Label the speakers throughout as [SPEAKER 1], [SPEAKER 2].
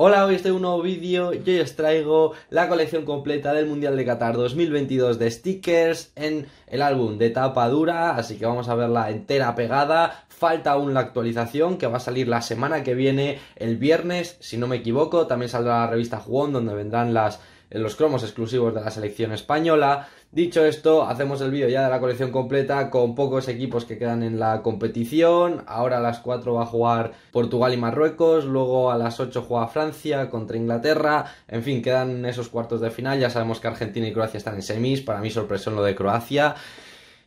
[SPEAKER 1] Hola, hoy estoy en un nuevo vídeo Yo hoy os traigo la colección completa del Mundial de Qatar 2022 de stickers en el álbum de tapa dura, así que vamos a verla entera pegada. Falta aún la actualización que va a salir la semana que viene, el viernes, si no me equivoco. También saldrá la revista Juan donde vendrán las en los cromos exclusivos de la selección española. Dicho esto, hacemos el vídeo ya de la colección completa con pocos equipos que quedan en la competición. Ahora a las 4 va a jugar Portugal y Marruecos, luego a las 8 juega Francia contra Inglaterra. En fin, quedan esos cuartos de final. Ya sabemos que Argentina y Croacia están en semis. Para mí sorpresa lo de Croacia.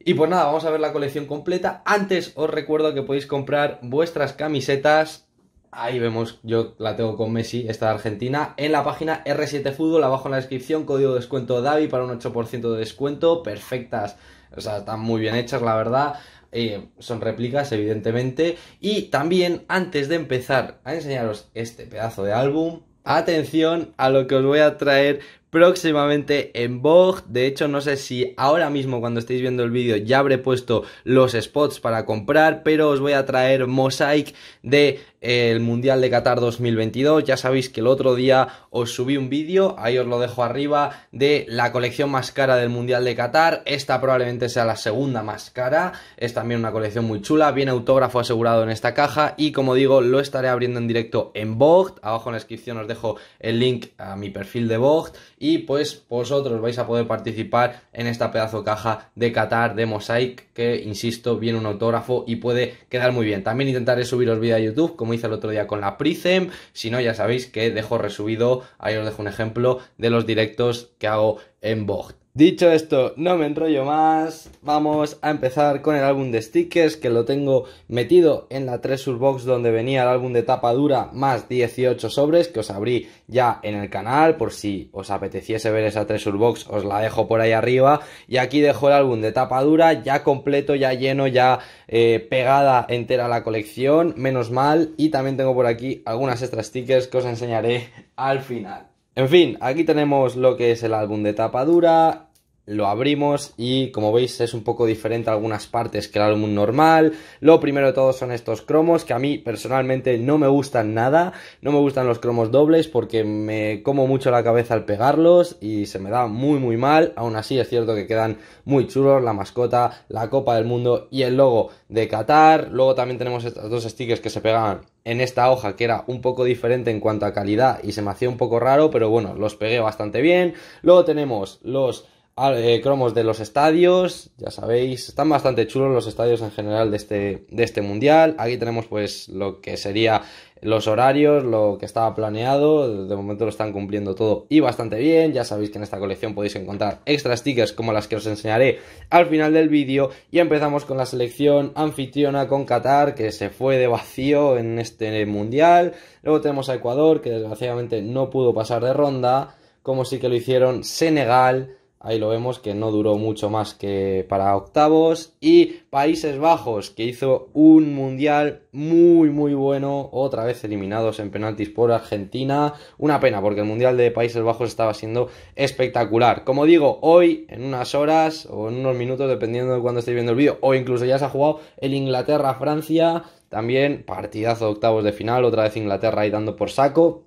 [SPEAKER 1] Y pues nada, vamos a ver la colección completa. Antes os recuerdo que podéis comprar vuestras camisetas Ahí vemos, yo la tengo con Messi, esta de Argentina. En la página R7 Fútbol, abajo en la descripción, código de descuento Davi para un 8% de descuento. Perfectas, o sea, están muy bien hechas, la verdad. Eh, son réplicas, evidentemente. Y también, antes de empezar a enseñaros este pedazo de álbum, atención a lo que os voy a traer próximamente en Vogue. De hecho, no sé si ahora mismo cuando estéis viendo el vídeo ya habré puesto los spots para comprar, pero os voy a traer Mosaic de el Mundial de Qatar 2022. Ya sabéis que el otro día os subí un vídeo, ahí os lo dejo arriba, de la colección más cara del Mundial de Qatar. Esta probablemente sea la segunda más cara. Es también una colección muy chula, viene autógrafo asegurado en esta caja y como digo, lo estaré abriendo en directo en Vogt. Abajo en la descripción os dejo el link a mi perfil de Vogt y pues vosotros vais a poder participar en esta pedazo caja de Qatar de Mosaic que, insisto, viene un autógrafo y puede quedar muy bien. También intentaré subiros vídeo a YouTube, como hice el otro día con la Pricem. Si no, ya sabéis que dejo resubido, ahí os dejo un ejemplo de los directos que hago en Vogt. Dicho esto, no me enrollo más, vamos a empezar con el álbum de stickers que lo tengo metido en la Treasure Box donde venía el álbum de tapa dura más 18 sobres que os abrí ya en el canal por si os apeteciese ver esa Treasure Box os la dejo por ahí arriba y aquí dejo el álbum de tapa dura ya completo, ya lleno, ya eh, pegada entera la colección, menos mal y también tengo por aquí algunas extra stickers que os enseñaré al final. En fin, aquí tenemos lo que es el álbum de tapa dura, lo abrimos y como veis es un poco diferente a algunas partes que el álbum normal. Lo primero de todo son estos cromos que a mí personalmente no me gustan nada, no me gustan los cromos dobles porque me como mucho la cabeza al pegarlos y se me da muy muy mal. Aún así es cierto que quedan muy chulos la mascota, la Copa del Mundo y el logo de Qatar. Luego también tenemos estos dos stickers que se pegaban en esta hoja que era un poco diferente en cuanto a calidad y se me hacía un poco raro, pero bueno, los pegué bastante bien. Luego tenemos los Ah, eh, cromos de los estadios, ya sabéis, están bastante chulos los estadios en general de este, de este mundial. Aquí tenemos pues lo que sería los horarios, lo que estaba planeado, de momento lo están cumpliendo todo y bastante bien, ya sabéis que en esta colección podéis encontrar extra stickers como las que os enseñaré al final del vídeo y empezamos con la selección anfitriona con Qatar que se fue de vacío en este mundial, luego tenemos a Ecuador que desgraciadamente no pudo pasar de ronda, como sí que lo hicieron Senegal, Ahí lo vemos que no duró mucho más que para octavos. Y Países Bajos, que hizo un mundial muy, muy bueno. Otra vez eliminados en penaltis por Argentina. Una pena, porque el mundial de Países Bajos estaba siendo espectacular. Como digo, hoy, en unas horas o en unos minutos, dependiendo de cuándo estéis viendo el vídeo, o incluso ya se ha jugado el Inglaterra-Francia. También partidazo de octavos de final. Otra vez Inglaterra ahí dando por saco.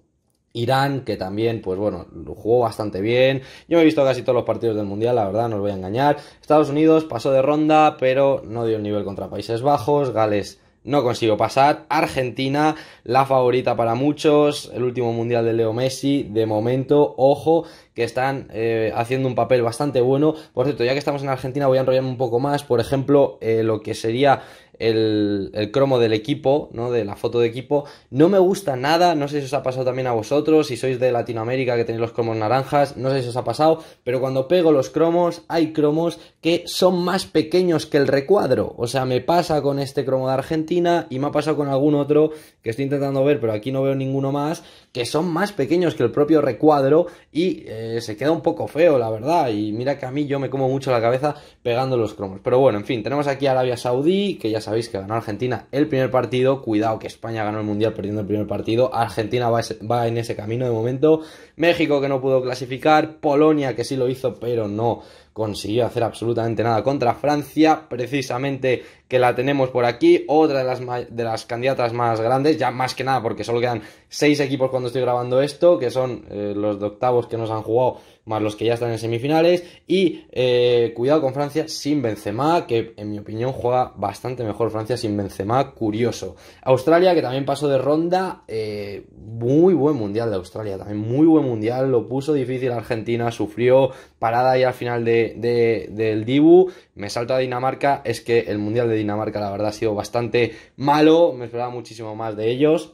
[SPEAKER 1] Irán, que también, pues bueno, jugó bastante bien. Yo me he visto casi todos los partidos del Mundial, la verdad, no os voy a engañar. Estados Unidos pasó de ronda, pero no dio el nivel contra Países Bajos. Gales no consiguió pasar. Argentina, la favorita para muchos. El último Mundial de Leo Messi, de momento, ojo, que están eh, haciendo un papel bastante bueno. Por cierto, ya que estamos en Argentina, voy a enrollarme un poco más. Por ejemplo, eh, lo que sería el, cromo del equipo, ¿no? De la foto de equipo. No me gusta nada, no sé si os ha pasado también a vosotros, si sois de Latinoamérica que tenéis los cromos naranjas, no sé si os ha pasado, pero cuando pego los cromos, hay cromos que son más pequeños que el recuadro. O sea, me pasa con este cromo de Argentina y me ha pasado con algún otro que estoy intentando ver, pero aquí no veo ninguno más, que son más pequeños que el propio recuadro y eh, se queda un poco feo, la verdad. Y mira que a mí yo me como mucho la cabeza pegando los cromos. Pero bueno, en fin, tenemos aquí Arabia Saudí, que ya sabéis que ganó Argentina el primer partido. Cuidado que España ganó el Mundial perdiendo el primer partido. Argentina va, va en ese camino de momento. México que no pudo clasificar. Polonia que sí lo hizo pero no consiguió hacer absolutamente nada contra Francia. Precisamente que la tenemos por aquí, otra de las, de las candidatas más grandes, ya más que nada porque solo quedan seis equipos cuando estoy grabando esto, que son eh, los de octavos que nos han jugado, más los que ya están en semifinales, y eh, cuidado con Francia sin Benzema, que en mi opinión juega bastante mejor Francia sin Benzema, curioso. Australia, que también pasó de ronda, eh, muy buen mundial de Australia, también muy buen mundial, lo puso difícil Argentina, sufrió parada ahí al final del Dibu, me salto a Dinamarca, es que el mundial de Dinamarca, la verdad, ha sido bastante malo. Me esperaba muchísimo más de ellos.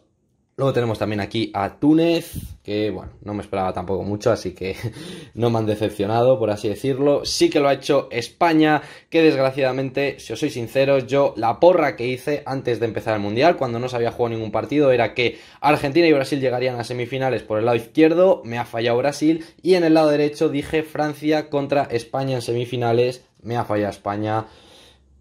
[SPEAKER 1] Luego tenemos también aquí a Túnez, que bueno, no me esperaba tampoco mucho, así que no me han decepcionado, por así decirlo. Sí que lo ha hecho España, que desgraciadamente, si os soy sincero, yo la porra que hice antes de empezar el Mundial, cuando no se había jugado ningún partido, era que Argentina y Brasil llegarían a semifinales por el lado izquierdo, me ha fallado Brasil, y en el lado derecho dije Francia contra España en semifinales, me ha fallado España.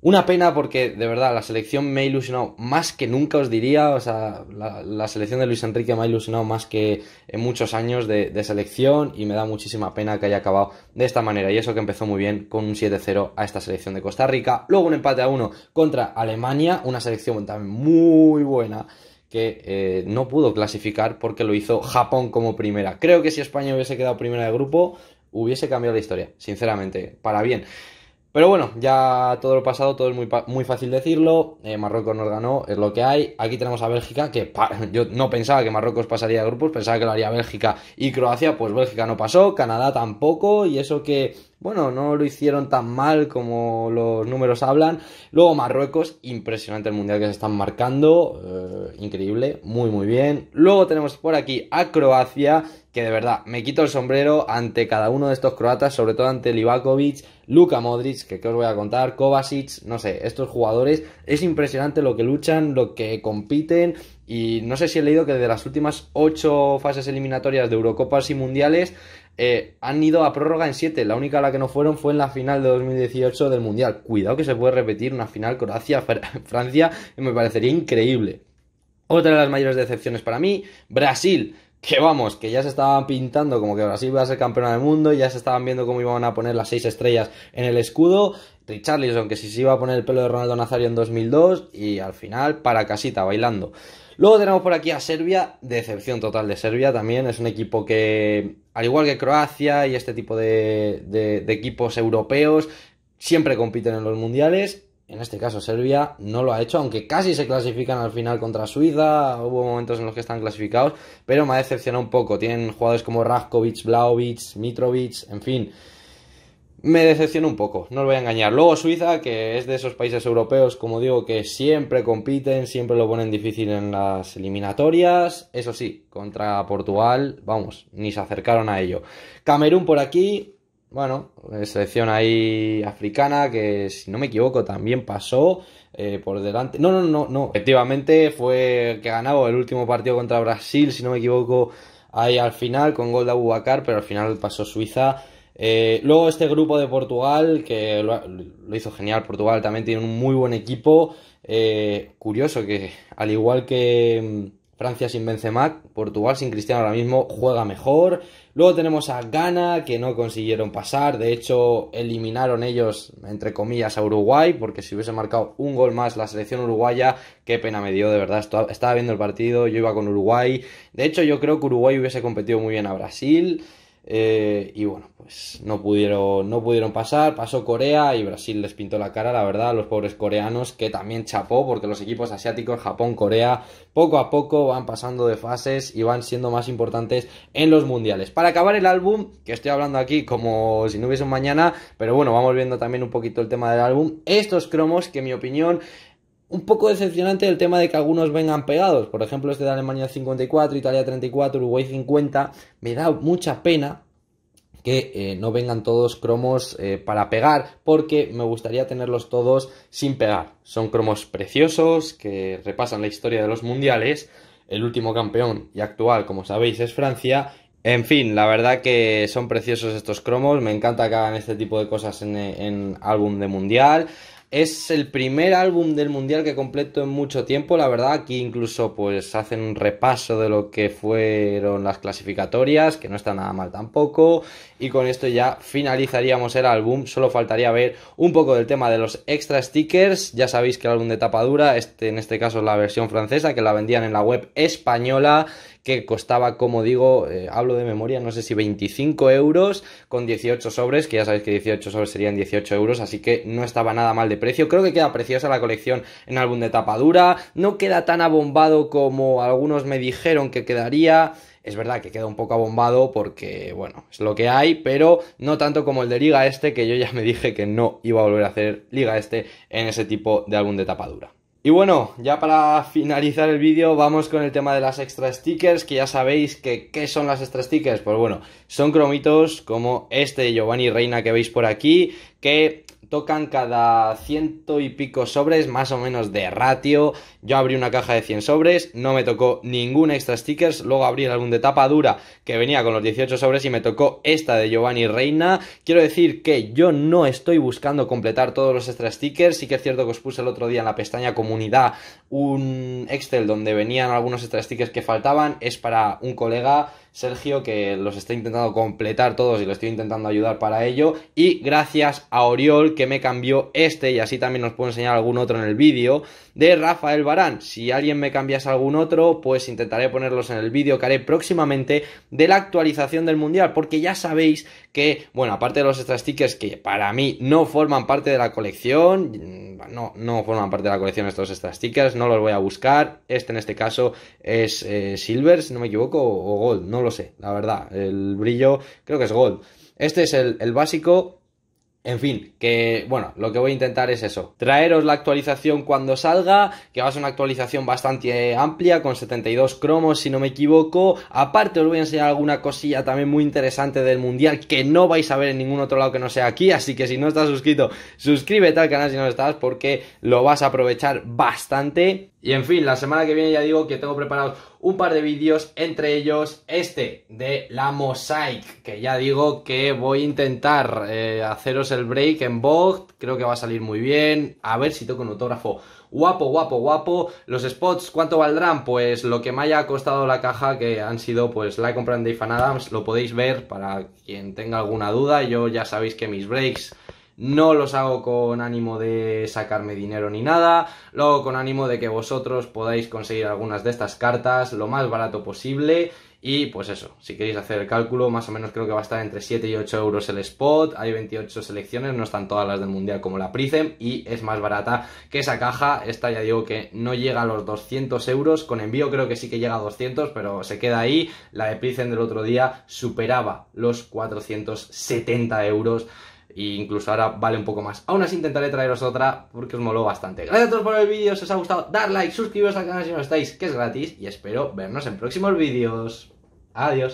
[SPEAKER 1] Una pena porque, de verdad, la selección me ha ilusionado más que nunca, os diría. O sea, la, selección de Luis Enrique me ha ilusionado más que en muchos años de, selección y me da muchísima pena que haya acabado de esta manera. Y eso que empezó muy bien con un 7-0 a esta selección de Costa Rica. Luego un empate a 1 contra Alemania, una selección también muy buena que eh, no pudo clasificar porque lo hizo Japón como primera. Creo que si España hubiese quedado primera de grupo, hubiese cambiado la historia, sinceramente, para bien. Pero bueno, ya todo lo pasado, todo es muy, muy fácil decirlo. Eh, Marruecos nos ganó, es lo que hay. Aquí tenemos a Bélgica, que yo no pensaba que Marruecos pasaría a grupos, pensaba que lo haría Bélgica y Croacia, pues Bélgica no pasó, Canadá tampoco, y eso que bueno, no lo hicieron tan mal como los números hablan. Luego Marruecos, impresionante el mundial que se están marcando, eh, increíble, muy muy bien. Luego tenemos por aquí a Croacia, que de verdad me quito el sombrero ante cada uno de estos croatas, sobre todo ante Livakovic, Luka Modric, que, que os voy a contar, Kovacic, no sé, estos jugadores, es impresionante lo que luchan, lo que compiten y no sé si he leído que de las últimas ocho fases eliminatorias de Eurocopas y Mundiales eh, han ido a prórroga en siete. La única la que no fueron fue en la final de 2018 del Mundial. Cuidado que se puede repetir una final Croacia-Francia, y me parecería increíble. Otra de las mayores decepciones para mí, Brasil que vamos, que ya se estaban pintando como que Brasil iba a ser campeona del mundo, ya se estaban viendo cómo iban a poner las seis estrellas en el escudo, Richarlison que si se iba a poner el pelo de Ronaldo Nazario en 2002 y al final para casita bailando. Luego tenemos por aquí a Serbia, decepción total de Serbia también. Es un equipo que, al igual que Croacia y este tipo de, equipos europeos, siempre compiten en los mundiales. En este caso Serbia no lo ha hecho, aunque casi se clasifican al final contra Suiza, hubo momentos en los que están clasificados, pero me ha decepcionado un poco. Tienen jugadores como Raskovic, Blaovic, Mitrovic, en fin, me decepcionó un poco, no os voy a engañar. Luego Suiza, que es de esos países europeos, como digo, que siempre compiten, siempre lo ponen difícil en las eliminatorias. Eso sí, contra Portugal, vamos, ni se acercaron a ello. Camerún por aquí, bueno, selección ahí africana, que si no me equivoco también pasó eh, por delante. No, no, no, no. Efectivamente fue que ganó el último partido contra Brasil, si no me equivoco, ahí al final, con gol de Abubakar, pero al final pasó Suiza eh, luego este grupo de Portugal, que lo, hizo genial, Portugal también tiene un muy buen equipo. Eh, curioso que, al igual que mm, Francia sin Benzema, Portugal sin Cristiano ahora mismo juega mejor. Luego tenemos a Ghana, que no consiguieron pasar, de hecho eliminaron ellos, entre comillas, a Uruguay, porque si hubiese marcado un gol más la selección uruguaya, qué pena me dio, de verdad, estaba viendo el partido, yo iba con Uruguay. De hecho yo creo que Uruguay hubiese competido muy bien a Brasil. Eh, y bueno, pues no pudieron, no pudieron pasar, pasó Corea y Brasil les pintó la cara, la verdad, a los pobres coreanos, que también chapó, porque los equipos asiáticos, Japón, Corea, poco a poco van pasando de fases y van siendo más importantes en los mundiales. Para acabar el álbum, que estoy hablando aquí como si no hubiese un mañana, pero bueno, vamos viendo también un poquito el tema del álbum, estos cromos que en mi opinión un poco decepcionante el tema de que algunos vengan pegados. Por ejemplo, este de Alemania 54, Italia 34, Uruguay 50. Me da mucha pena que eh, no vengan todos cromos eh, para pegar, porque me gustaría tenerlos todos sin pegar. Son cromos preciosos que repasan la historia de los mundiales. El último campeón y actual, como sabéis, es Francia. En fin, la verdad que son preciosos estos cromos. Me encanta que hagan este tipo de cosas en, en álbum de mundial. Es el primer álbum del Mundial que completo en mucho tiempo, la verdad. Aquí incluso pues hacen un repaso de lo que fueron las clasificatorias, que no está nada mal tampoco. Y con esto ya finalizaríamos el álbum. Solo faltaría ver un poco del tema de los extra stickers. Ya sabéis que el álbum de tapa dura, este, en este caso la versión francesa, que la vendían en la web española que costaba, como digo, eh, hablo de memoria, no sé si 25 euros con 18 sobres, que ya sabéis que 18 sobres serían 18 euros, así que no estaba nada mal de precio. Creo que queda preciosa la colección en álbum de tapadura, no queda tan abombado como algunos me dijeron que quedaría. Es verdad que queda un poco abombado porque, bueno, es lo que hay, pero no tanto como el de Liga Este, que yo ya me dije que no iba a volver a hacer Liga Este en ese tipo de álbum de tapadura. Y bueno, ya para finalizar el vídeo vamos con el tema de las extra stickers, que ya sabéis que qué son las extra stickers. Pues bueno, son cromitos como este de Giovanni Reina que veis por aquí, que tocan cada ciento y pico sobres, más o menos de ratio. Yo abrí una caja de 100 sobres, no me tocó ningún extra stickers. Luego abrí el álbum de tapa dura que venía con los 18 sobres y me tocó esta de Giovanni Reina. Quiero decir que yo no estoy buscando completar todos los extra stickers. Sí que es cierto que os puse el otro día en la pestaña comunidad un Excel donde venían algunos stickers que faltaban, es para un colega, Sergio, que los está intentando completar todos y lo estoy intentando ayudar para ello. Y gracias a Oriol que me cambió este, y así también nos puedo enseñar algún otro en el vídeo, de Rafael Barán. Si alguien me cambias algún otro, pues intentaré ponerlos en el vídeo que haré próximamente de la actualización del Mundial, porque ya sabéis que, bueno, aparte de los stickers que para mí no forman parte de la colección, mm, no, no forman parte de la colección estos stickers, no los voy a buscar. Este en este caso es eh, silver, si no me equivoco, o gold, no lo sé, la verdad. El brillo creo que es gold. Este es el básico en fin, que bueno, lo que voy a intentar es eso, traeros la actualización cuando salga, que va a ser una actualización bastante amplia, con 72 cromos si no me equivoco, aparte os voy a enseñar alguna cosilla también muy interesante del mundial que no vais a ver en ningún otro lado que no sea aquí, así que si no estás suscrito, suscríbete al canal si no estás porque lo vas a aprovechar bastante y en fin, la semana que viene ya digo que tengo preparados un par de vídeos, entre ellos este de la Mosaic, que ya digo que voy a intentar eh, haceros el break en Vogue, creo que va a salir muy bien, a ver si toco un autógrafo. Guapo, guapo, guapo. Los spots, ¿cuánto valdrán? Pues lo que me haya costado la caja, que han sido, pues la he comprado en Dave Adams, lo podéis ver para quien tenga alguna duda. Yo ya sabéis que mis breaks no los hago con ánimo de sacarme dinero ni nada, lo hago con ánimo de que vosotros podáis conseguir algunas de estas cartas lo más barato posible y pues eso, si queréis hacer el cálculo, más o menos creo que va a estar entre 7 y 8 euros el spot. Hay 28 selecciones, no están todas las del mundial como la Pricem, y es más barata que esa caja. Esta ya digo que no llega a los 200 euros. Con envío creo que sí que llega a 200, pero se queda ahí. La de Pricem del otro día superaba los 470 euros. E incluso ahora vale un poco más. Aún así intentaré traeros otra porque os moló bastante. Gracias a todos por el vídeo, si os ha gustado, dar like, suscribiros al canal si no estáis, que es gratis, y espero vernos en próximos vídeos. Adiós.